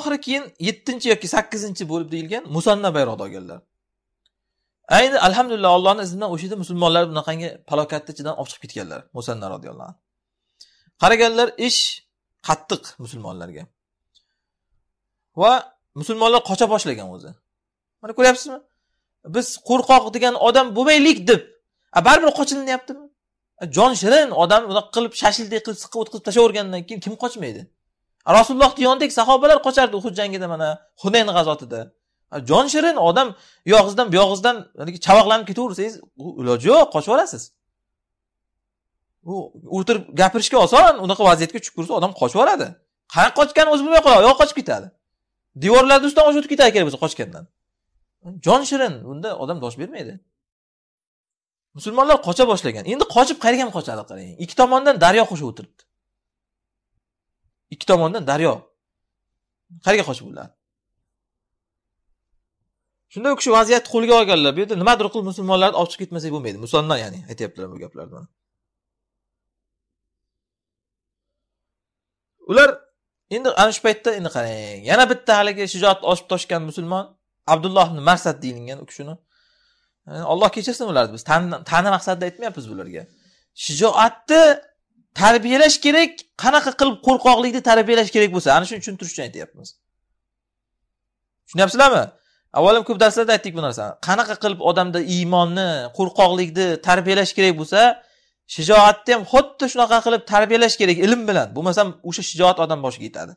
oxiri keyin yettinchi yoki sakkizinchi bo'lib deyilgan musanna bayroq olganlar ayni alhamdulillah allohni izidan o'sha yerda musulmonlar bunaqangi palokatni ichidan olib chiqib ketganlar musanna roziyallohu anhu qaraganlar ish qattiq musulmonlarga va musulmonlar qocha boshlagan o'zi mana ko'ryapsizmi biz qo'rqoq degan odam bo'lmaylik deb baribir qochilinyaptimi jon shirin odam unaqa qilib shashildek qilib siqib o'tkazib tashlayvergandan keyin kim qochmaydi rasulullohni yonidagi sahobalar qochardi uhud jangida mana hunayn g'azotida jon shirin odam u yog'izdan bu yog'izdan chavaqlanib ketaversangiz iloji yo'q qochib yuborasiz u o'tirib gapirishga oson unaqa vaziyatga tushib tursa odam qochib yuboradi qayerga qochganini o'zi bilmay qoladi oyog'i qochib ketadi devorlarni ustidan o'tib ketadi kerak bo'lsa qochgandan jon shirin unda odam dosh bermaydi musulmonlar qocha boshlagan endi qochib qayerga ham qochadi qarang ikki tomondan daryo qo'shib o'tiribdi Ikki tomondan daryo. Qayerga qochib ular Shunda u kishi vaziyatni qo'lga olganlar. Bu yerda nimadir qilib musulmonlarni olib chiqib ketmasak bo'lmaydi. musulmonlar ya'ni aytyaptilar bu gaplarni mana. Ular endi ana shu paytda endi qarang, yana bitta haligi shijoatni oshib toshgan musulmon Abdulloh Marsad deyilgan u kishini Alloh kechirsin ularni biz tani maqsadida aytmayapmiz bularga. Shijoatni tarbiyalash kerak qanaqa qilib qo'rqoqlikni tarbiyalash kerak bo'lsa ana shuni tushuntirish uchun aytyapmiz tushunyapsizlarmi avvalam ko'p darslarda aytdik bu narsani qanaqa qilib odamda iymonni qo'rqoqlikni tarbiyalash kerak bo'lsa shijoatni ham xuddi shunaqa qilib tarbiyalash kerak ilm bilan bo'lmasam o'sha shijoat odam boshiga yetadi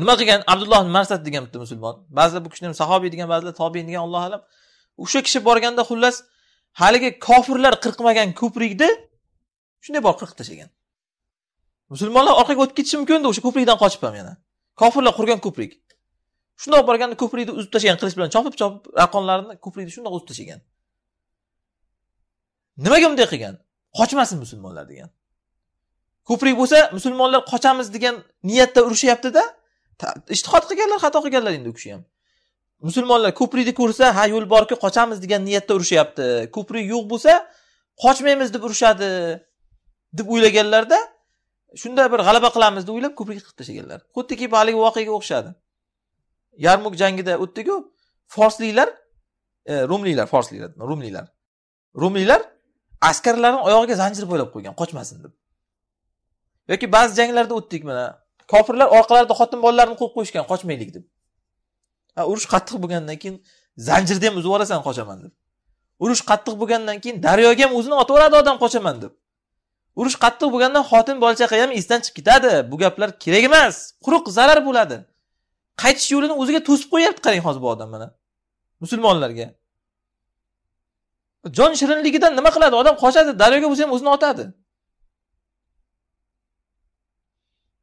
nima qilgan abdulloh marsad degan bitta musulmon ba'zilar bu kishini sahobiy degan ba'zilar tobiy degan alloh alam o'sha kishi borganda xullas haligi kofirlar qirqmagan ko'prikni shunday bor qirqta chegan musulmonlar orqaga o'tib ketishi mumkinda o'sha ko'prikdan qochib ham yana kofirlar qurgan ko'prik shundoq borganda ko'prikni uzib tashlagan qilich bilan chopib chopib arqonlarini ko'prikni shundoq uzib tashlagan nimaga bunday qilgan qochmasin musulmonlar degan ko'prik bo'lsa musulmonlar qochamiz degan niyatda urushyaptida ishtihod qilganlar xato qilganlar endi u kishi ham musulmonlar ko'prikni ko'rsa ha yo'l borku qochamiz degan niyatda urushyapti ko'prik yo'q bo'lsa qochmaymiz deb urushadi deb o'ylaganlarda shunda bir g'alaba qilamiz deb o'ylab ko'prik qilib tashlaganlar xuddiki haligi voqeaga o'xshadi yarmuk jangida o'tdiku forsliklar e, rumliklar forsliklar rumliklar rumliklar askarlarni oyog'iga zanjir bo'ylab qo'ygan qochmasin deb yoki ba'zi janglarda o'tdik mana kofirlar orqalarida xotin bolalarini qo'yib qo'yishgan qochmaylik deb urush qattiq bo'lgandan keyin zanjirni ham uzib yuborasan qochaman deb urush qattiq bo'lgandan keyin daryoga ham o'zini otib yuboradi odam qochaman deb urush qattiq bo'lganda xotin bola chaqa ham esdan chiqib ketadi bu gaplar kerak emas quruq zarar bo'ladi qaytish yo'lini o'ziga to'sib qo'yyapti qarang hozir bu odam mana musulmonlarga jon shirinligidan nima qiladi odam qochadi daryoga bo'lsa ham o'zini otadi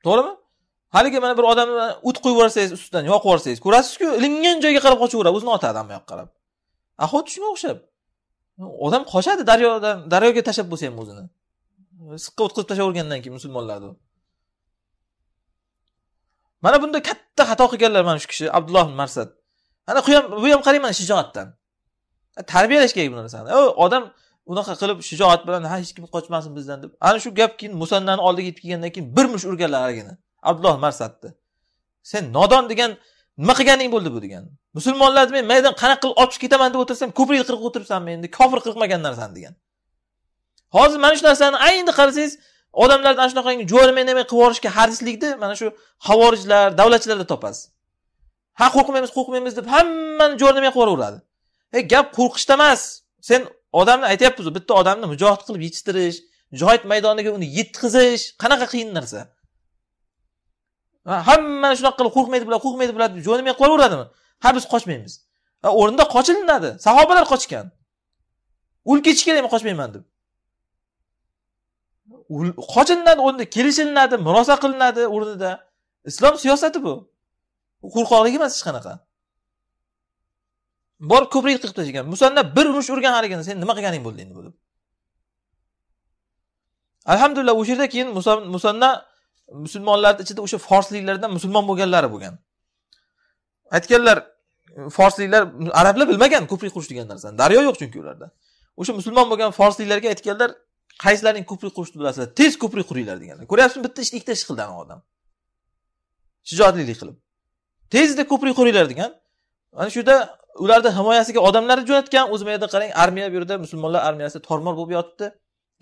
to'g'rimi haligi mana bir odamni o't qo'yib yuborsangiz ustidan yoqib yuborsangiz ko'rasizku ilingan joyga qarab qochaveradi o'zini otadi hamma yoqqa qarab xuddi shunga o'xshab odam qochadi daryodan daryoga tashlab bo'lsa ham o'zini siqqa o'tqazib tashlayvergandan keyin musulmonlarni mana bunda katta xato qilganlar mana shu kishi abdulloh marsad ana bu ham bu ham qarang mana shijoatdan tarbiyalash kerak bu narsani odam unaqa qilib shijoat bilan ha hech kim qochmasin bizdan deb ana shu gap keyin musannani oldiga yetib kelgandan keyin bir mush urganlar haligini abdulloh marsadni sen nodon degan nima qilganing bo'ldi bu degan musulmonlar men maydan qanaqa qilib ochib ketaman deb o'tirsam ko'prikni qirib o'tiribsanmi endi kofir qirqmagan narsan degan hozir mana shu narsani ayni qarasangiz odamlarni ana shunaqangi jo'ramay nemay qilib yuborishga harislikni mana shu havorijlar davlatchilarda topasiz ha qo'rqmaymiz qo'rqmaymiz deb hammani jo'ramay qilib yuboraveradi e gap qo'rqishda emas sen odamni aytyapmiz bitta odamni mijohid qilib yetishtirish mijohid maydoniga uni yetkazish qanaqa qiyin narsa hammani shunaqa qilib qo'rqmaydi bular qo'rqmaydi bular deb jo'namay qilib yuboraveradimi ha biz qochmaymiz o'rnida qochilinadi sahobalar qochgan ul ketish kerakmi qochmayman deb xojilinadi o'rnida kelishilinadi murosa qilinadi o'rnida islom siyosati bu qo'rqoqlik emas hech qanaqa borib ko'prik qirib tashlagan musanna bir urush urgan haligini sen nima qilganing bo'ldi endi bo'lib alhamdulillah o'sha yerda keyin musanna musulmonlarni ichida o'sha forsliklardan musulmon bo'lganlari bo'lgan aytganlar forsliklar arablar bilmagan ko'prik qurish degan narsani daryo yo'q chunki ularda o'sha musulmon bo'lgan forsliklarga aytganlar qaysilaring ko'prik qurishni bilasizlar tez ko'prik quringlar deganlar ko'ryapsizmi bitta ishni ikkita ish qildi odam shijoatlilik qilib tezda ko'prik quringlar degan mana shu yerda ularni himoyasiga odamlarni jo'natgan o'zi bu yerda qarang armiya bu yerda musulmonlar armiyasi tormor bo'lib yotibdi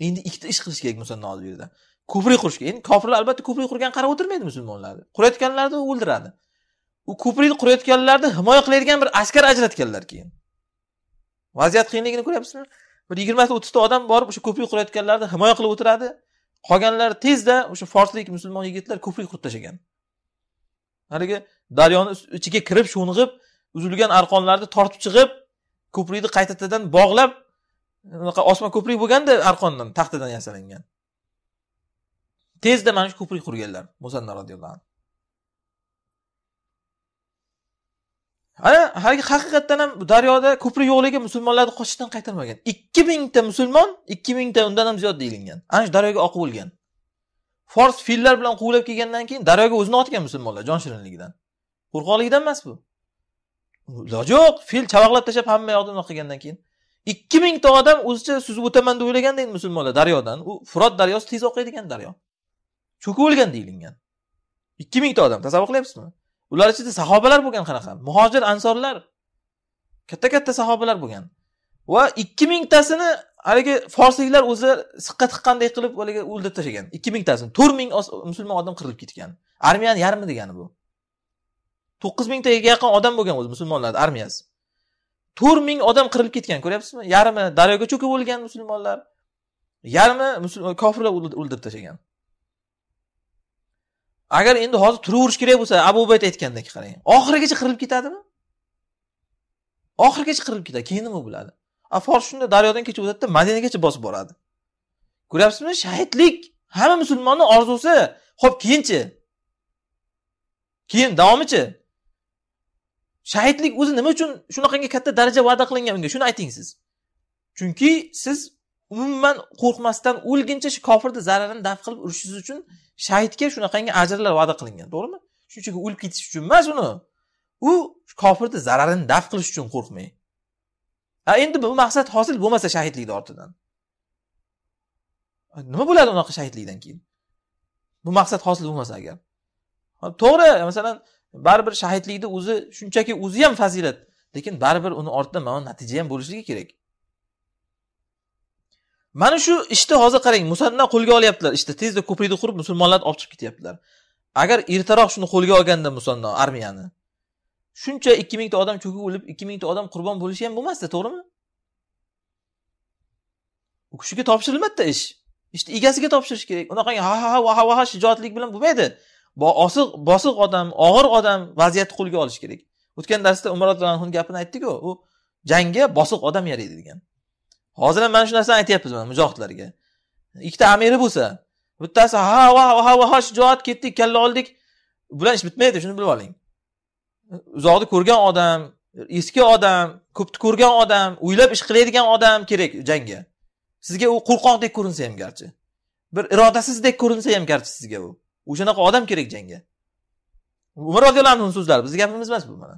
endi ikkita ish qilish kerak musulmon bu yerda ko'prik qurishga endi kofirlar albatta ko'prik qurgan qarab o'tirmaydi musulmonlarni qurayotganlarni o'ldiradi u ko'prikni qurayotganlarni himoya qiladigan bir askar ajratganlar keyin vaziyat qiyinligini ko'ryapsizmi bir yigirmata o'ttizta odam borib o'sha ko'prik qurayotganlarni himoya qilib o'tiradi qolganlar tezda o'sha forslik musulmon yigitlar ko'prik qurib tashlagan haligi daryoni ichiga kirib sho'ng'ib uzilgan arqonlarni tortib chiqib ko'prikni qaytadan bog'lab unaqa osma ko'prik bo'lganda arqondan taxtadan yasalingan tezda mana shu ko'prik qurganlar musanna roziyallohu anhu ana haqiqatdan ham daryoda ko'prik yo'qligi musulmonlarni qochishdan qaytarmagan ikki mingta musulmon ikki mingta undan ham ziyod deyilgan ana shu daryoga oqib o'lgan fors fillar bilan quvlab kelgandan keyin daryoga o'zini otgan musulmonlar jon shirinligidan qo'rqoqlikdan emas bu iloji yo'q fil chavaqlab tashlab hamma yoqni unaqa qilgandan keyin ikki mingta odam o'zicha suzib o'taman deb o'ylaganda endi musulmonlar daryodan u furot daryosi tez oqaydigan daryo cho'kib o'lgan deyilgan ikki mingta odam tasavvur qilyapsizmi ular ichida sahobalar bo'lgan qanaqa muhojir ansorlar katta katta sahobalar bo'lgan va ikki mingtasini haligi forsliklar o'zi siqqa tiqqanday qilib haligi o'ldirib tashlagan ikki mingtasini to'rt ming musulmon odam qirilib ketgan armiyani yarmi degani bu to'qqiz mingtaga yaqin odam bo'lgan o'zi musulmonlarni armiyasi to'rt ming odam qirilib ketgan ko'ryapsizmi yarmi daryoga cho'kib o'lgan musulmonlar yarmi kofirlar o'ldirib tashlagan agar endi hozir turaverish kerak bo'lsa abu ubayd aytgandek qarang oxirigacha qirilib ketadimi oxirigacha qirilib ketadi keyin nima bo'ladi afor shunda daryodan kechib o'tadida madinagacha bosib boradi ko'ryapsizmi shahidlik hamma musulmonni orzusi ho'p keyinchi keyin davomichi shahidlik o'zi nima uchun shunaqangi katta daraja va'da qilingan unga shuni ayting siz chunki siz umuman qo'rqmasdan o'lguncha shu kofirni zararini daf qilib urishingiz uchun shahidga shunaqangi ajrlar va'da qilingan to'g'rimi shunchaki o'lib ketish uchun emas uni u kofirni zararini daf qilish uchun qo'rqmang a endi bu maqsad hosil bo'lmasa shahidlikni ortidan nima bo'ladi unaqa shahidlikdan keyin bu maqsad hosil bo'lmasa agar to'g'ri masalan baribir shahidlikni o'zi shunchaki o'zi ham fazilat lekin baribir uni ortidan mana natija ham bo'lishligi kerak mana shu ishni işte hozir qarang musanna qo'lga olyaptilar ishni işte, tezda ko'prikni qurib musulmonlarni olib chiqib ketyaptilar agar ertaroq shuni qo'lga olganda musanno armiyani shuncha ikki mingta odam cho'kib o'lib ikki mingta odam qurbon bo'lishi ham bo'lmasdi to'g'rimi u kishiga topshirilmadida ish ishni egasiga topshirish kerak unaqangi ha ha ha vaha vaha shijoatlik bilan bo'lmaydi osiq bosiq odam og'ir odam vaziyatni qo'lga olish kerak o'tgan darsda umar anhu gapini aytdiku u jangga bosiq odam yaraydi degan hozir ham mana shu narsani aytyapmiz mana mujohidlarga ikkita amiri bo'lsa bittasi ha va ha va ha shijoat ketdik kalla oldik bular ish bitmaydi shuni bilib oling uzoqni ko'rgan odam eski odam ko'pni ko'rgan odam o'ylab ish qiladigan odam kerak jangga sizga u qo'rqoqdek ko'rinsa ham garchi bir irodasizdek ko'rinsa ham garchi sizga u o'shanaqa odam kerak jangga umar roziyallohu anhuni so'zlari bizni gapimiz emas bu mana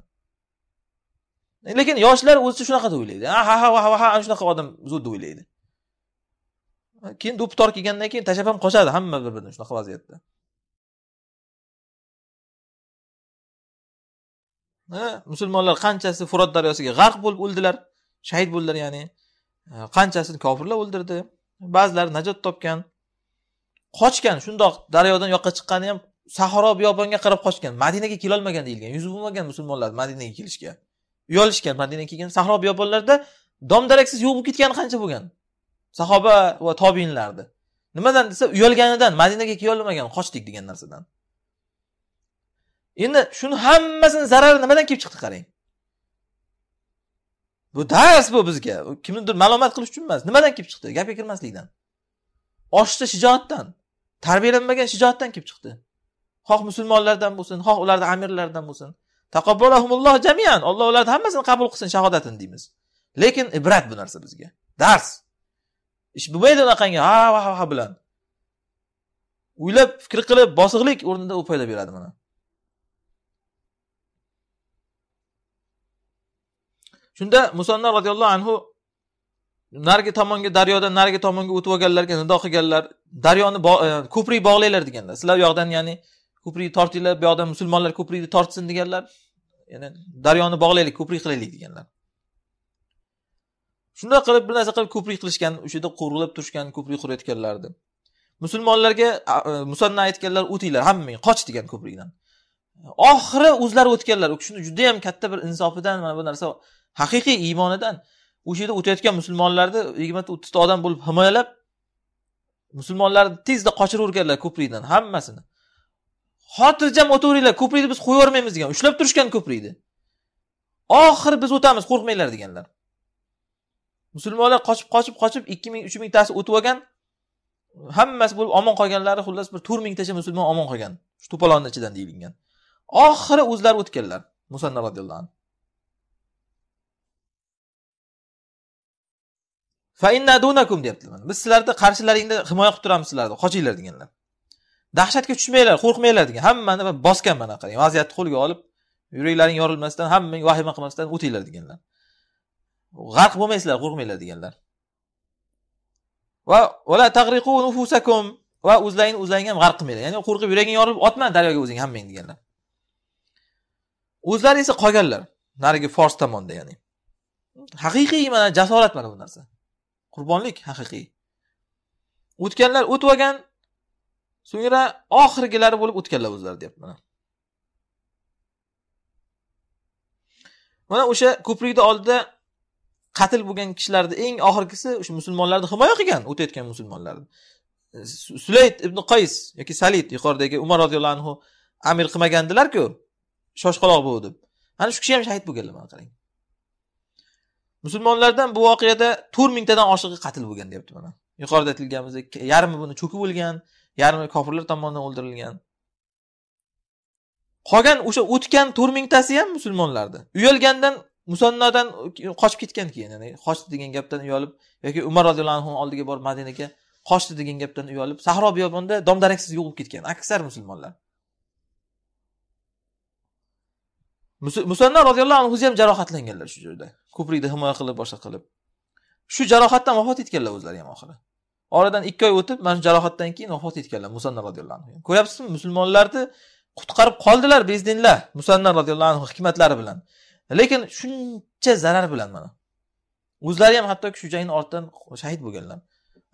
lekin yoshlar o'zicha shunaqa deb o'ylaydi ha ha va ha ana shunaqa odam zo'r deb o'ylaydi keyin do'ppi tor kelgandan keyin tashlab ham qochadi hamma bir biridan shunaqa vaziyatda musulmonlar qanchasi furot daryosiga g'arq bo'lib o'ldilar shahid bo'ldilar ya'ni e, qanchasini kofirlar o'ldirdi ba'zilari najot topgan qochgan shundoq daryodan yoqqa chiqqani ham sahro biyobonga qarab qochgan madinaga kelolmagan deyilgan yuzi bo'lmagan musulmonlar madinaga kelishga uyolishgan madinaga kelgan sahro biyobonlarda dom daraksiz yo'q bo'lib ketgani qancha bo'lgan sahoba va tobinlarni nimadan desa uyalganidan madinaga kelolmagan qochdik degan narsadan endi shuni hammasini zarari nimadan kelib chiqdi qarang bu dars bu bizga kimnidir malomat qilish uchun emas nimadan kelib chiqdi gapga kirmaslikdan oshsa shijoatdan tarbiyalanmagan shijoatdan kelib chiqdi xoh musulmonlardan bo'lsin xoh ularni amirlaridan bo'lsin taqabbalahumulloh jamiyan alloh ularni hammasini qabul qilsin shahodatini deymiz lekin ibrat bu narsa bizga dars ish bo'lmaydi unaqangi ha va ha bilan o'ylab fikr qilib bosiqlik o'rnida u foyda beradi mana shunda musanna roziyallohu anhu narigi tomonga daryodan narigi tomonga o'tib olganlarga nido qilganlar daryoni e, ko'prik bog'langlar deganlar sizlar u yoqdan ya'ni ko'prikni tortinglar bu yoqda musulmonlar ko'prikni tortsin deganlar ya'ni daryoni bog'laylik ko'prik qilaylik deganlar shunday qilib bir narsa qilib ko'prik qilishgan o'sha yerda qurilib turishgan ko'prik qurayotganlarni deb musulmonlarga e, musanna aytganlar o'tinglar hammang qoch degan ko'prikdan oxiri o'zlari o'tganlar u kishini judayam katta bir insofidan mana bu narsa haqiqiy iymonidan o'sha yerda o'tayotgan musulmonlarni yigirma o'ttizta odam bo'lib himoyalab musulmonlarni tezda qochiraverganlar ko'prikdan hammasini xotirjam o'taveringlar ko'prikni biz qo'yib yubormaymiz degan ushlab turishgan ko'prikni oxiri biz o'tamiz qo'rqmanglar deganlar musulmonlar qochib qochib qochib ikki ming uch mingtasi o'tib olgan hammasi bo'lib omon qolganlari xullas bir to'rt mingtacha musulmon omon qolgan shu to'polonni ichidan deyilgan oxiri o'zlari o'tganlar musanna roziyallohu anhu biz sizlarni qarshilaringda himoya qilib turamiz sizlarni qochinglar deganlar dahshatga tushmanglar qo'rqmanglar degan hammani mana qarang vaziyatni qo'lga olib yuraklaring yorilmasdan hammang vahima qilmasdan o'tinglar deganlar g'arq bo'lmaysizlar qo'rqmanglar deganlar va vala tag'riqu nufusakum va o'zlaringni o'zlaringni ham g'arq qilmanglar ya'ni qo'rqib yuraging yorilib otma daryoga o'zing hammang deganlar o'zlari esa qolganlar narigi fors tomonda ya'ni haqiqiy mana jasorat mana bu narsa qurbonlik haqiqiy o'tganlar o'tib olgan so'ngra oxirgilari bo'lib o'tganlar o'zlari deyapti mana mana o'sha ko'prikni oldida qatl bo'lgan kishilarni eng oxirgisi o'sha musulmonlarni himoya qilgan o'tayotgan musulmonlarni sulayd ibn qays yoki salid yuqoridagi umar roziyallohu anhu amir qilmagandilarku shoshqaloq bo'ldi deb ana shu kishi ham shahid bo'lganlar mana qarang musulmonlardan bu voqeada to'rt mingtadan oshig'i qatl bo'lgan deyapti mana yuqorida aytilganimizdek yarmi buni cho'kib o'lgan yarmi kofirlar tomonidan o'ldirilgan qolgan o'sha o'tgan to'rt mingtasi ham musulmonlardi uyalgandan musannodan qochib ketgan keyin ya'ni qochdi degan gapdan uyalib yoki umar roziyallohu anhu oldiga borib madinaga qochdi degan gapdan uyalib sahro biyobonda dom daraksiz bo'lib ketgan aksar musulmonlar musanno roziyallohu anhu ham jarohatlanganlar shu joyda ko'prikni himoya qilib boshqa qilib shu jarohatdan vafot etganlar o'zlari ham oxiri oradan ikki oy o'tib mana shu jarohatdan keyin vafot etganlar musanna roziyallohu anhu ko'ryapsizmi musulmonlarni qutqarib qoldilar bezdinlar musanna roziyallohu anhu hikmatlari bilan lekin shuncha zarar bilan mana o'zlari ham hattoki shu jangni ortidan shahid bo'lganlar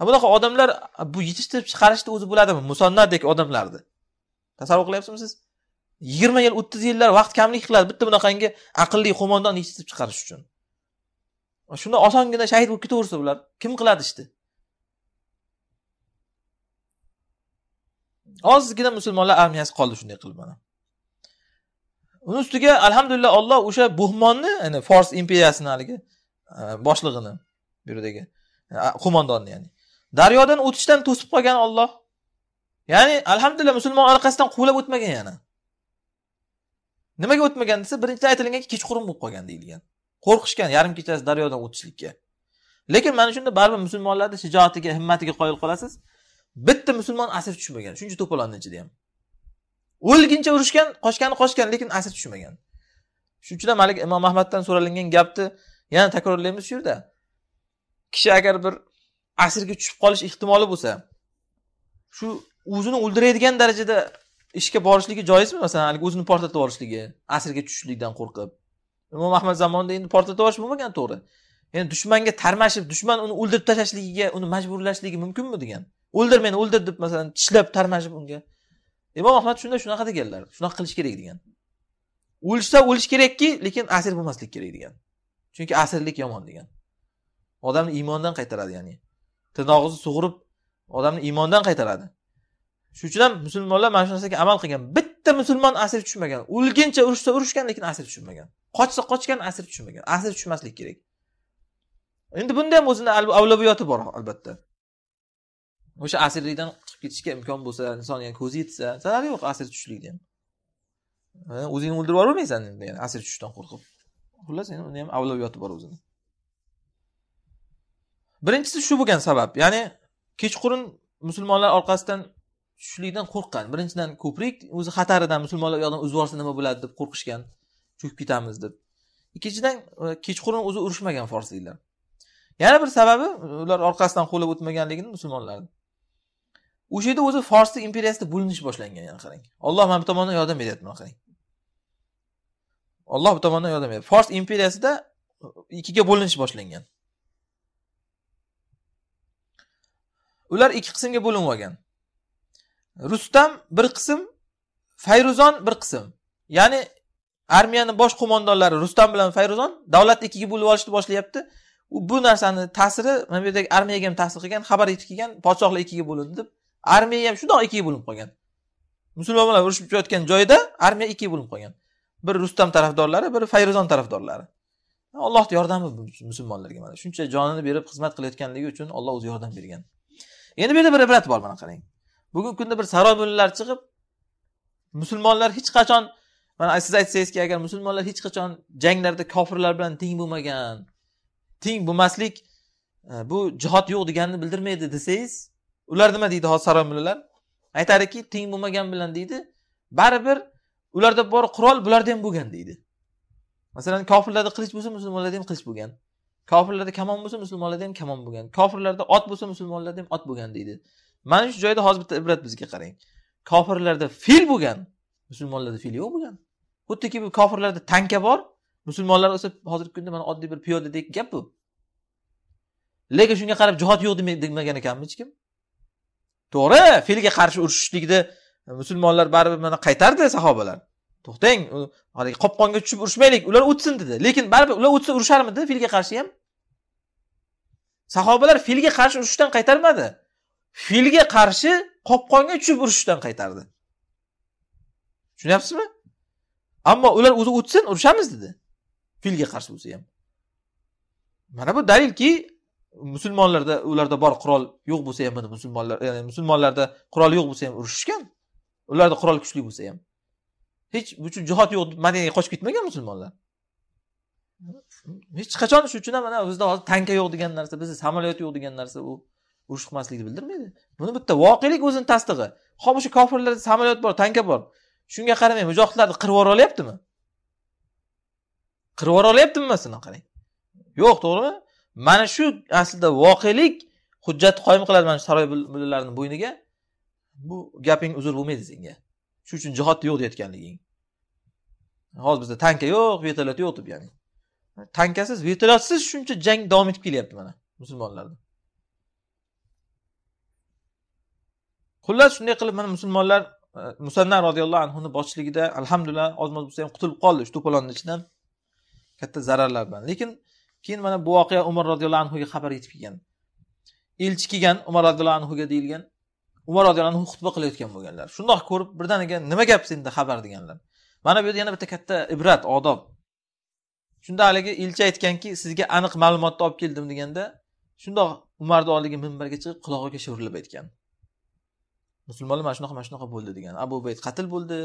bunaqa odamlar bu yetishtirib chiqarishni o'zi bo'ladimi musannadek odamlarni tasavvur qilyapsizmi siz yigirma yil o'ttiz yillar vaqt kamlik qiladi bitta bunaqangi aqlli qo'mondon yetishtirib chiqarish uchun shunda osongina shahid bo'lib ketaversa bular kim qiladi ishni ozgina musulmonlar armiyasi qoldi shunday qilib mana uni ustiga alhamdulillah olloh o'sha buhmonni yani fors imperiyasini haligi e, boshlig'ini bu yerdagi e, qo'mondonni ya'ni daryodan o'tishdan to'sib qolgan olloh ya'ni alhamdulillah musulmon orqasidan quvlab o'tmagan yana nimaga o'tmagan desa birinchidan aytilganki kechqurun bo'lib qolgan deyilgan qo'rqishgan yarim kechasi daryodan o'tishlikka lekin mana shunda baribir musulmonlarni shijoatiga himmatiga qoyil qolasiz bitta musulmon asir tushmagan shuncha to'polonni ichida ham o'lguncha urushgan qochgani qochgan lekin asir tushmagan shuning uchun ham haligi imom ahmaddan so'ralingan gapni yana takrorlaymiz shu yerda kishi agar bir asirga tushib qolish ehtimoli bo'lsa shu o'zini o'ldiradigan darajada ishga borishligi joizmi masalan haligi o'zini portlatib yuborishligi asirga tushishlikdan qo'rqib imom ahmad zamonida endi portlatib yuborish bo'lmagan to'g'ri endi dushmanga tarmashib dushman uni o'ldirib tashlashligiga uni majburlashligi mumkinmi degan o'ldir meni o'ldir deb masalan tishlab tarmashib unga imom ahmad shunda shunaqa deganlar shunaqa qilish kerak degan o'lishsa o'lish kerakki lekin asir bo'lmaslik kerak degan chunki asirlik yomon degan odamni iymondan qaytaradi ya'ni tirnog'ini sug'urib odamni iymondan qaytaradi shuning uchun ham musulmonlar mana shu narsaga amal qilgan bitta musulmon asir tushmagan o'lguncha urushsa urushgan lekin asir tushmagan qochsa qochgan asir tushmagan asir tushmaslik kerak endi bunda ham o'zini avlobiyoti bor albatta o'sha asirlikdan chiqib ketishga imkon bo'lsa inson yani ko'zi yetsa zarari yo'q asir tushishlikni ham o'zingni o'ldirib yubormaysan endi yani asir tushishdan qo'rqib xullas endi uni ham avlab yotib bor o'zini birinchisi shu bo'lgan sabab ya'ni kechqurun musulmonlar orqasidan tushishlikdan qo'rqqan birinchidan ko'prik o'zi xataridan musulmonlar yoqdan uzib yuborsa nima bo'ladi deb qo'rqishgan cho'kib ketamiz deb ikkinchidan e, kechqurun o'zi urushmagan forsliklar yana bir sababi ular orqasidan qo'llab o'tmaganligini musulmonlarni o'sha yerda o'zi forsni imperiyasida bo'linish boshlangan yana qarang olloh mana bu tomondan yordam beryapti mana qarang olloh bu tomondan yordam beryapti fors imperiyasida ikkiga bo'linish boshlangan ular ikki qismga bo'linib olgan rustam bir qism fayruzon bir qism ya'ni armiyani bosh qo'mondonlari rustam bilan fayruzon davlatni ikkiga bo'lib olishni boshlayapti bu narsani ta'siri mana bu yerdagi armiyaga ham ta'sir qilgan xabar yetib kelgan podshohlar ikkiga bo'lindi deb armiya ham shundoq ikkiga bo'linib qolgan musulmonlar urushib turayotgan joyda armiya ikkiga bo'linib qolgan bir rustam tarafdorlari bir fayrizon tarafdorlari allohni yordami bu musulmonlarga mana shuncha jonini berib xizmat qilayotganligi uchun olloh o'zi yordam bergan endi bu yerda bir ibrat bor mana qarang bugungi kunda bir saroy mullalar chiqib musulmonlar hech qachon mana siz aytsangizki agar musulmonlar hech qachon janglarda kofirlar bilan teng bo'lmagan teng bo'lmaslik e, bu jihod yo'q deganini bildirmaydi desangiz ular nima deydi hozir saroy mullalar aytadiki teng bo'lmagan bilan deydi baribir ularda bor qurol bularda ham bo'lgan deydi masalan kofirlarda qilich bo'lsa musulmonlarda ham qilich bo'lgan kofirlarda kamon bo'lsa musulmonlarda ham kamon bo'lgan kofirlarda ot bo'lsa musulmonlarda ham ot bo'lgan deydi mana shu joyda hozir bitta ibrat bizga qarang kofirlarda fil bo'lgan musulmonlarda fil yo'q bo'lgan xuddiki bu kofirlarda tanka bor musulmonlar bo'lsa hozirgi kunda mana oddiy bir piyodadek gap bu lekin shunga qarab jihod yo'q demagan ekanmi hech kim to'g'ri filga qarshi urushishlikni musulmonlar baribir mana qaytardi sahobalar to'xtang haligi qopqonga tushib urushmaylik ular o'tsin dedi lekin baribir ular o'tsa urusharmidi filga qarshi ham sahobalar filga qarshi urushishdan qaytarmadi filga qarshi qopqonga tushib urushishdan qaytardi tushunyapsizmi ammo ular o'zi o'tsin urushamiz dedi filga qarshi bo'lsa ham mana bu dalilki musulmonlarda ularda bor qurol yo'q bo'lsa ham mana musulmonlar ya'ni musulmonlarda qurol yo'q bo'lsa ham urushishgan ularda qurol kuchli bo'lsa ham hech uchun jihod yo'q deb madinaga qochib ketmagan musulmonlar hech qachon shuning uchun ham mana bizda hozir tanka yo'q degan narsa bizda samolyot yo'q degan narsa u qilmaslikni bildirmaydi buni bitta voqelik o'zini tasdig'i ho'p o'sha kofirlarda samolyot bor tanka bor shunga qaramay mujohidlarni qirib yubora qirib yubora masalan qarang yo'q to'g'rimi mana shu aslida voqelik hujjat qoyim qiladi mana shu saroy mullalarini bo'yniga bu gaping uzr bo'lmaydi senga shuning uchun jihod yo'q deyotganliging hozir bizda tanka yo'q vertolyot yo'q deb ya'ni tankasiz vertolyotsiz shuncha jang davom etib kelyapti mana musulmonlarda xullas shunday qilib mana musulmonlar e, musanna roziyallohu anhuni boshchiligida alhamdulillah ozmoz bo'lsa ham qutulib qoldi shu to'polonni ichidan katta zararlar bilan lekin keyin mana bu voqea umar roziyallohu anhuga xabar yetib kelgan elchi kelgan umar roziyallohu anhuga deyilgan umar roziyallohu anhu xutba qilayotgan bo'lganlar shundoq ko'rib birdaniga nima gap senda xabar deganlar mana bu yerda yana bitta katta ibrat odob shunda haligi elchi aytganki sizga aniq ma'lumotni olib keldim deganda shundoq umarni oldiga minbarga chiqib qulog'iga shivirlab aytgan musulmonlar mana shunaqa mana shunaqa bo'ldi degan abu bayt qatl bo'ldi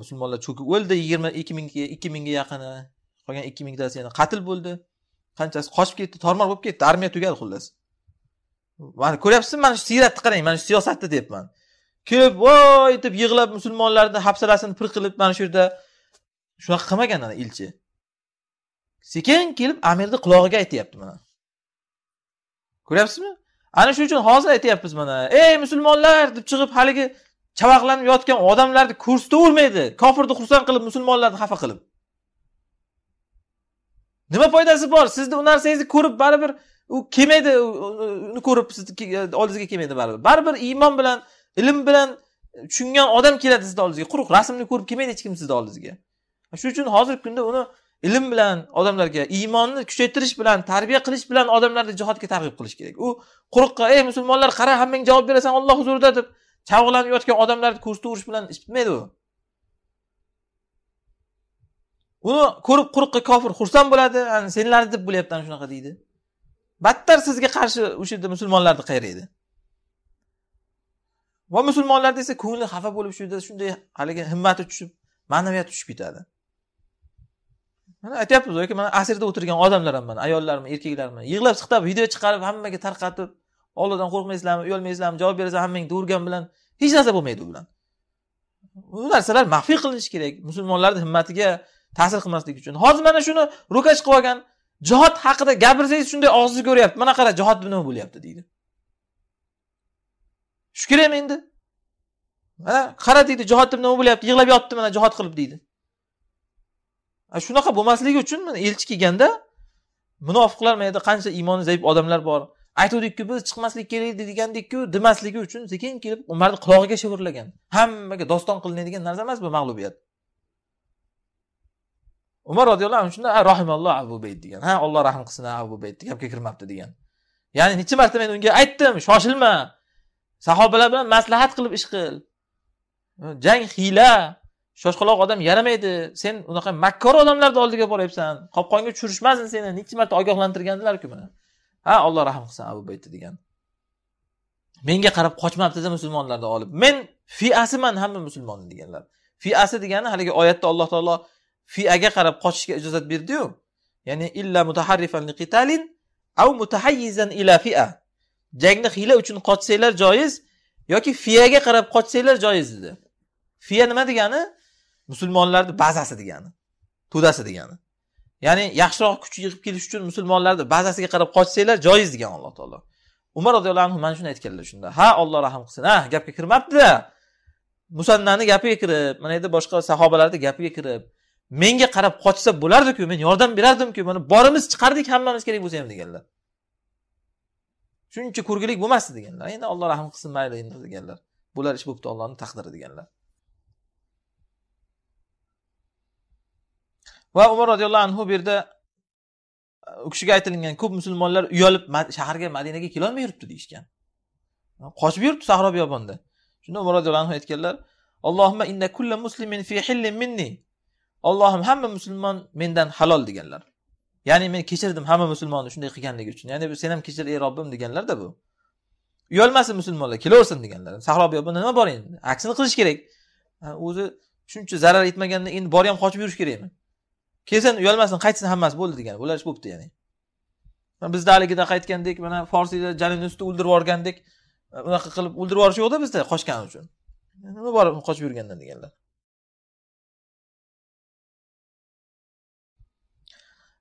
musulmonlar cho'kib o'ldi yigirma ikki mingga ikki mingga yaqini qolgan ikki mingtasi yana qatl bo'ldi qanchasi qochib ketdi tormor bo'lib ketdi armiya tugadi xullas mana ko'ryapsizmi mana shu siyratni qarang mana shu siyosatni deyapman kelib voy deb yig'lab musulmonlarni hafsalasini pir qilib mana shu yerda shunaqa qilmagan elchi sekin kelib amirni qulog'iga aytyapti mana ko'ryapsizmi ana shu uchun hozir aytyapmiz mana ey musulmonlar deb chiqib haligi chavaqlanib yotgan odamlarni ko'rsatavermaydi kofirni xursand qilib musulmonlarni xafa qilib nima foydasi bor sizni u narsangizni ko'rib baribir u kelmaydi uni ko'rib sizni oldingizga kelmaydi baribir baribir iymon bilan ilm bilan tushungan odam keladi sizni oldingizga quruq rasmni ko'rib kelmaydi hech kim sizni oldingizga shuning uchun hozirgi kunda uni ilm bilan odamlarga iymonni kuchaytirish bilan tarbiya qilish bilan odamlarni jihodga targ'ib qilish kerak u quruqqa ey musulmonlar qara hammang javob berasan olloh huzurida deb chavg'lanib yotgan odamlarni ko'rsataverish bilan ish bitmaydi u buni ko'rib quruqqa kofir xursand bo'ladi yani senlarni deb bo'lyapti shunaqa deydi battar sizga qarshi o'sha yerda musulmonlarni qayraydi va musulmonlarda esa ko'ngli xafa bo'lib shu yerda shunday haligi himmati tushib ma'naviyati tushib ketadi mana aytyapmiz yoki mana asirda o'tirgan odamlar ham mana ayollarmi erkaklarmi yig'lab siqtab video chiqarib hammaga tarqatib ollohdan qo'rqmaysizlarmi uyalmaysizlarmi javob bersa hammangni urgan bilan hech narsa bo'lmaydi u bilan bu narsalar maxfiy qilinishi kerak musulmonlarni himmatiga ta'sir qilmasligi uchun hozir mana shuni ro'kach qilib olgan jihod haqida gapirsangiz shunday og'ziz ko'ryapti mana qara jihod nima bo'lyapti deydi shu kerakmi endi mana qara deydi jihod nima bo'lyapti yig'lab yotibdi mana jihod qilib deydi shunaqa bo'lmasligi uchun mana elchi kelganda munofiqlar mana yerda qancha iymoni zaif odamlar bor aytuvdikku biz chiqmaslik kerak degandikku demasligi uchun sekin kelib umarni qulog'iga shivirlagan hammaga doston qilinadigan narsa emas bu mag'lubiyat umar roziyallohu anhu shunda rohimalloh abu bayd degan ha olloh rahm qilsin abu bayd gapga kirmabdi degan ya'ni necha marta men unga aytdim shoshilma sahobalar bilan maslahat qilib ish qil jang hiyla shoshqaloq odam yaramaydi sen unaqa makkor odamlarni oldiga boryapsan qopqonga tushirishmasin seni necha marta ogohlantirgandilarku buni ha olloh rahm qilsin abu baydni degan menga qarab qochmabdida musulmonlarni olib men fiasiman hamma musulmonni deganlar fiasi degani haligi oyatda alloh taolo fiaga qarab qochishga ijozat berdiyu ya'ni illa mutaharrifan liqitalin aw mutahayyizan ila fia jangni hiyla uchun qochsanglar joiz yoki fiyaga qarab qochsanglar joiz dedi fiya nima degani musulmonlarni bazasi degani to'dasi degani ya'ni yaxshiroq kuch yig'ib kelish uchun musulmonlarni bazasiga qarab qochsanglar joiz degan alloh taolo umar roziyallohu anhu mana shuni aytganlar shunda ha olloh rahm qilsin ha ah, gapga kirmabdida musannani gapiga kirib mana endi boshqa sahobalarni gapiga kirib menga qarab qochsa bo'lardiku men yordam berardimku mana borimiz chiqardik hammamiz kerak bo'lsa ham deganlar shuncha ko'rgilik bo'lmasdi deganlar endi alloh rahm qilsin mayli endi deganlar bular ish bo'libdi ollohni taqdiri deganlar va umar roziyallohu anhu bu yerda u kishiga aytilingan ko'p musulmonlar uyalib shaharga madinaga kelolmay yuribdi deyishgan qochib yuribdi sahro biyobonda shunda umar roziyallohu anhu aytganlar inna kulla muslimin fi hillin minni allohim hamma musulmon mendan halol deganlar ya'ni men kechirdim hamma musulmonni shunday qilganligi uchun ya'ni sen ham kechir ey robbim deganlarda bu uyalmasin musulmonlar kelaversin deganlar sahro biyobonda nima bor endi aksini qilish kerak o'zi shuncha zarar yetmaganda endi bor ham qochib yurish kerakmi kelsin uyalmasin qaytsin hammasi bo'ldi degan ular ish bo'libdi ya'ni bizda haligida aytgandek mana forsiylar jalin ustida o'ldirib yuborgandek unaqa qilib o'ldirib yuborish yo'qda bizda qochgani uchun nima bor qochib yurgandan deganlar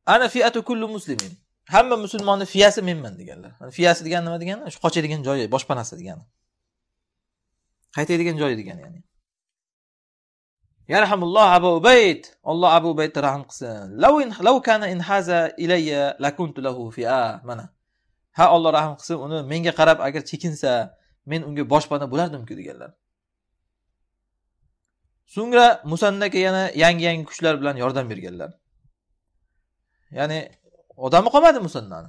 ana fiatu kullu muslimin hamma musulmonni fiyasi menman deganlar fiyasi degani nima degani shu qochadigan joyi boshpanasi degani qaytadigan joyi degani ya'ni yarhamulloh abu ubayd alloh abu ubaydni rahm qilsin kana ilayya lahu fia mana ha olloh rahm qilsin uni menga qarab agar chekinsa men unga boshpana bo'lardimku deganlar so'ngra musannaka yana yangi yangi kuchlar bilan yordam berganlar ya'ni odami qolmadi musannani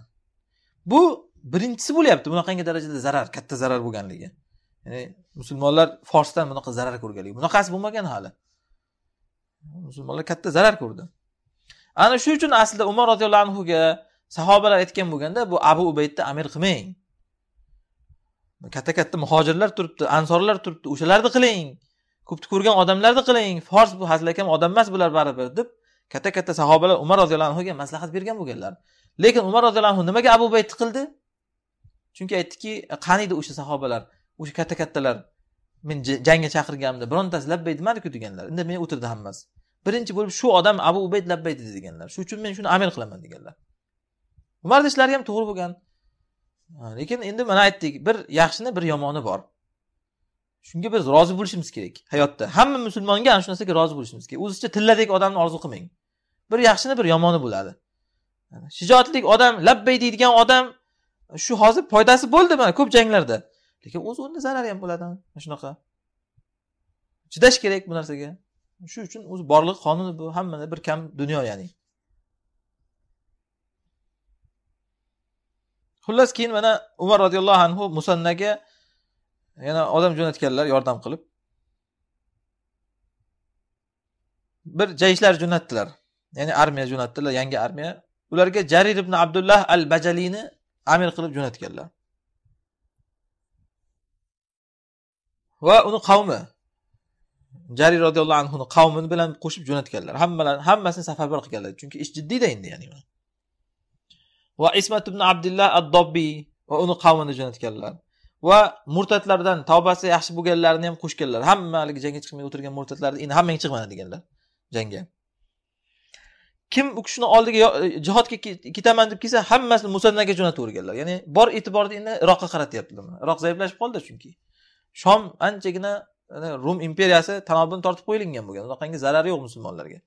bu birinchisi bo'lyapti bunaqangi darajada zarar katta zarar bo'lganligi ya'ni musulmonlar forsdan bunaqa zarar ko'rganligi bunaqasi bo'lmagan hali musulmonlar katta zarar ko'rdi ana shu uchun aslida umar roziyallohu anhuga sahobalar aytgan bo'lganda bu abu ubaydni amir qilmang katta katta muhojirlar turibdi ansorlar turibdi o'shalarni qiling ko'pni ko'rgan odamlarni qiling fors bu hazilakam odam emas bular baribir deb katta katta sahobalar umar roziyallohu anhuga maslahat bergan bo'lganlar lekin umar roziyallohu anhu nimaga abu bayt qildi chunki aytdiki qaniydi o'sha sahobalar o'sha katta kattalar men jangga chaqirganimda birontasi labbay demadiku deganlar endi men o'tirdi hammasi birinchi bo'lib shu odam abu ubayd labbay dedi deganlar shu uchun men shuni amir qilaman deganlar umarni ishlari ham to'g'ri bo'lgan lekin endi mana aytdik bir yaxshini bir yomoni bor shunga biz rozi bo'lishimiz kerak hayotda hamma musulmonga ana shu narsaga rozi bo'lishimiz kerak o'zicha tilladek odamni orzu qilmang bir yaxshini bir yomoni bo'ladi shijoatlik odam labbay deydigan odam shu hozir foydasi bo'ldi mana ko'p janglarda lekin o'z o'rnida zarari ham bo'ladi mana shunaqa chidash kerak bu narsaga shu uchun o'zi borliq qonuni bu hammada bir kam dunyo ya'ni xullas keyin mana umar roziyallohu anhu musannaga yana odam jo'natganlar yordam qilib bir jayshlar jo'natdilar ya'ni armiya jo'natdilar yangi armiya ularga jarir ibn abdullah al bajaliyni amir qilib jo'natganlar va uni qavmi jarir roziyallohu anhuni qavmini bilan qo'shib jo'natganlar hammalarni hammasini safarbar qilganlar chunki ish jiddiyda endi ya'ni va ismat ibn abdullah ad dobbiy va uni qavmini jo'natganlar va murtadlardan tavbasi yaxshi bo'lganlarni ham qo'shganlar hamma haligi jangga chiqmay o'tirgan murtadlarni endi hammang chiqmadi deganlar jangga kim u kishini oldiga jihodga ketaman deb kelsa hammasini musannaga jo'nataverganlar ya'ni bor e'tiborni endi iroqqa qaratyaptilar iroq zaiflashib qoldi chunki shom anchagina rum imperiyasi tanobini tortib qo'yilgan bo'lgan unaqangi zarari yo'q musulmonlarga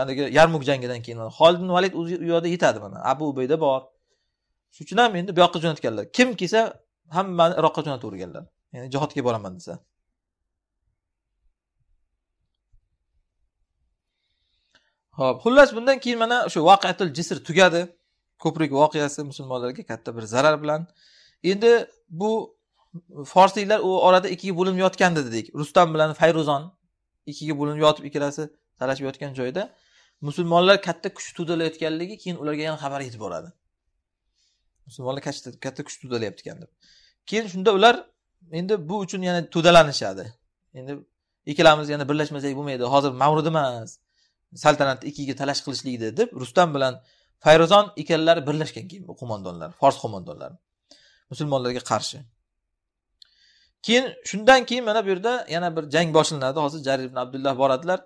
haligi yarmuk jangidan keyin holidin ibn valid u yoqda yetadi mana abu ubayda bor shuning uchun ham endi bu yoqqa jo'natganlar kim kelsa hammani iroqqa jo'nataverganlar ya'ni jihodga boraman desa ho'p xullas bundan keyin mana o'sha vaqiatul jisr tugadi ko'prik voqeasi musulmonlarga katta bir zarar bilan endi bu forsiylar u orada ikkiga bo'linib yotgandi dedik rustam bilan fayruzon ikkiga bo'linib yotib ikkalasi talashib yotgan joyda musulmonlar katta kuch to'dalayotganligi keyin ularga yana xabar yetib boradi musulmonlar katta kuch to'dalayapti ekan deb keyin shunda ular endi bu uchun yana to'dalanishadi endi ikkalamiz yana birlashmasak bo'lmaydi hozir mavrud emas saltanatni ikkiga talash qilishlikdi deb rustam bilan fayrozon ikkalalari birlashgan keyin bu qo'mondonlar fors qo'mondonlari musulmonlarga qarshi keyin shundan keyin mana bu yerda yana bir jang boshlanadi hozir jarir ibn abdulloh boradilar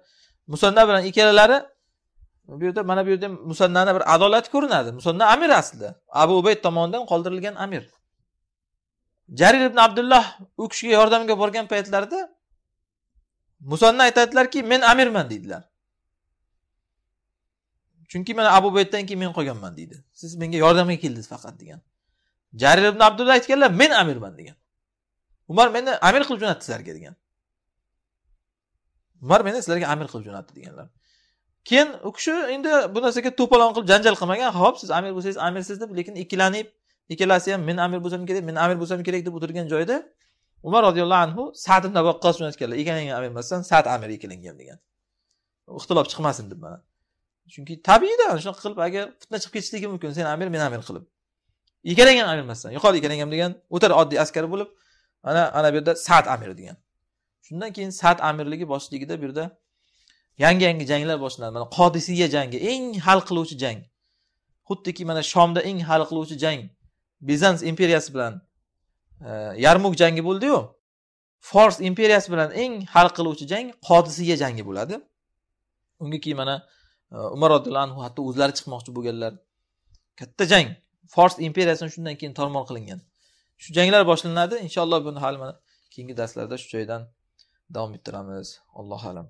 musanna bilan ikkalalari bu yerda mana bu yerda musannani bir adolati ko'rinadi musanna amir aslida abu ubayd tomonidan qoldirilgan amir jarir ibn abdulloh u kishiga yordamga borgan paytlarida musonni aytadilarki men amirman deydilar chunki mana abu baytdan keyin men qolganman deydi siz menga yordamga keldingiz faqat degan jarir ibn abdulloh aytganlar men amirman degan umar meni amir qilib jo'natdi sizlarga degan umar meni sizlarga amir qilib jo'natdi deganlar keyin u kishi endi bu narsaga to'polon qilib janjal qilmagan ho'p siz amir bo'lsangiz amirsiz deb lekin ikkilanib ikkalasi ham men amir bo'lsam kerak men amir bo'lsam kerak deb o'tirgan joyida umar roziyallohu anhu sad ibn vaqqos bilan aytganlar eganing amir emassan sad amir ikkilangan degan ixtilof chiqmasin deb mana chunki tabiiyda shunaqa qilib agar fitna chiqib ketishligi mumkin sen amir men amir qilib ham amir emassan yo'qol ham degan o'tar oddiy askar bo'lib ana ana bu yerda sad amir degan shundan keyin sad amirligi boshligida bu yerda yangi yangi janglar boshlanadi mana qodisiya jangi eng hal qiluvchi jang xuddiki mana shomda eng hal qiluvchi jang bizans imperiyasi bilan e, yarmuk jangi bo'ldiyu fors imperiyasi bilan eng hal qiluvchi jang qodisiya jangi bo'ladi unga keyin mana e, umar roziyallohu anhu hatto o'zlari chiqmoqchi bo'lganlar katta jang fors imperiyasini shundan keyin tormol qilingan shu janglar boshlanadi inshaalloh buni hali mana keyingi darslarda shu joydan davom ettiramiz allohu alam